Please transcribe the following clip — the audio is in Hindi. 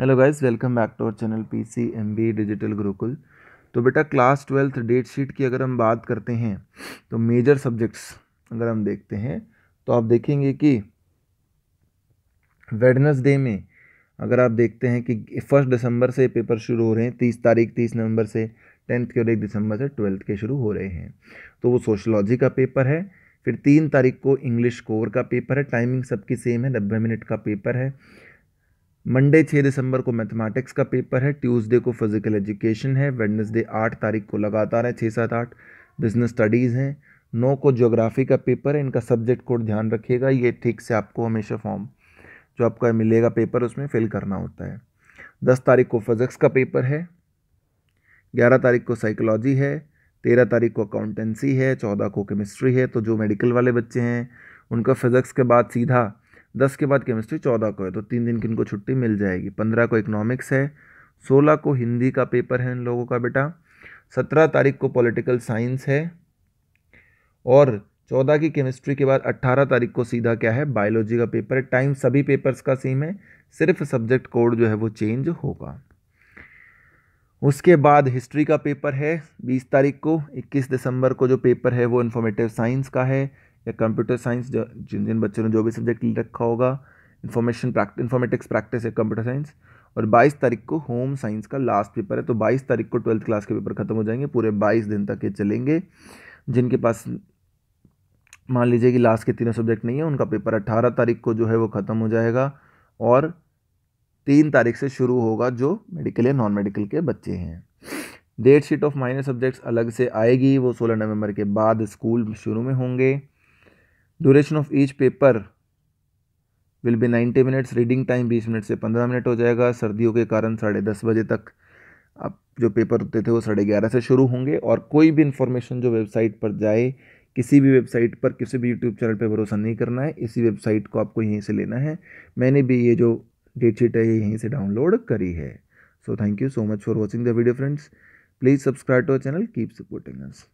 hello guys welcome back to our channel M B digital Gurukul तो बेटा क्लास ट्वेल्थ डेट शीट की अगर हम बात करते हैं तो मेजर सब्जेक्ट्स अगर हम देखते हैं तो आप देखेंगे कि डे में अगर आप देखते हैं कि फर्स्ट दिसंबर से पेपर शुरू हो रहे हैं तीस तारीख तीस नवंबर से टेंथ के और एक दिसंबर से ट्वेल्थ के शुरू हो रहे हैं तो वो सोशलॉजी का पेपर है फिर तीन तारीख को इंग्लिश कोर का पेपर है टाइमिंग सबकी सेम है नब्बे मिनट का पेपर है मंडे छः दिसंबर को मैथमेटिक्स का पेपर है ट्यूसडे को फिजिकल एजुकेशन है वेडनेसडे आठ तारीख को लगातार है छः सात आठ बिजनेस स्टडीज़ हैं नौ को ज्योग्राफी का पेपर है इनका सब्जेक्ट कोड ध्यान रखिएगा ये ठीक से आपको हमेशा फॉर्म जो आपका मिलेगा पेपर उसमें फिल करना होता है दस तारीख को फिजिक्स का पेपर है ग्यारह तारीख को साइकोलॉजी है तेरह तारीख को अकाउंटेंसी है चौदह को केमिस्ट्री है तो जो मेडिकल वाले बच्चे हैं उनका फिज़िक्स के बाद सीधा दस के बाद केमिस्ट्री चौदह को है तो तीन दिन की इनको छुट्टी मिल जाएगी पंद्रह को इकोनॉमिक्स है सोलह को हिंदी का पेपर है इन लोगों का बेटा सत्रह तारीख को पॉलिटिकल साइंस है और चौदह की केमिस्ट्री के बाद अट्ठारह तारीख को सीधा क्या है बायोलॉजी का पेपर है टाइम सभी पेपर्स का सेम है सिर्फ सब्जेक्ट कोड जो है वो चेंज होगा उसके बाद हिस्ट्री का पेपर है बीस तारीख को इक्कीस दिसंबर को जो पेपर है वो इन्फॉर्मेटिव साइंस का है या कंप्यूटर साइंस जिन जिन बच्चों ने जो भी सब्जेक्ट रखा होगा इन्फॉर्मेशन प्रैक्टिस इन्फॉर्मेटिक्स प्रैक्टिस है कंप्यूटर साइंस और 22 तारीख को होम साइंस का लास्ट पेपर है तो 22 तारीख को ट्वेल्थ क्लास के पेपर ख़त्म हो जाएंगे पूरे 22 दिन तक ये चलेंगे जिनके पास मान लीजिए कि लास्ट के तीनों सब्जेक्ट नहीं है उनका पेपर अट्ठारह तारीख को जो है वो ख़त्म हो जाएगा और तीन तारीख से शुरू होगा जो मेडिकल या नॉन मेडिकल के बच्चे हैं date sheet of minor subjects अलग से आएगी वो सोलह नवंबर के बाद स्कूल शुरू में होंगे duration of each paper will be ninety minutes reading time बीस मिनट से पंद्रह मिनट हो जाएगा सर्दियों के कारण साढ़े दस बजे तक आप जो पेपर होते थे वो साढ़े ग्यारह से शुरू होंगे और कोई भी इन्फॉर्मेशन जो वेबसाइट पर जाए किसी भी वेबसाइट पर किसी भी यूट्यूब चैनल पर भरोसा नहीं करना है इसी वेबसाइट को आपको यहीं से लेना है मैंने भी ये जो डेट शीट है ये यहीं से डाउनलोड करी है so thank you so much for watching the video friends please subscribe to our channel keep supporting us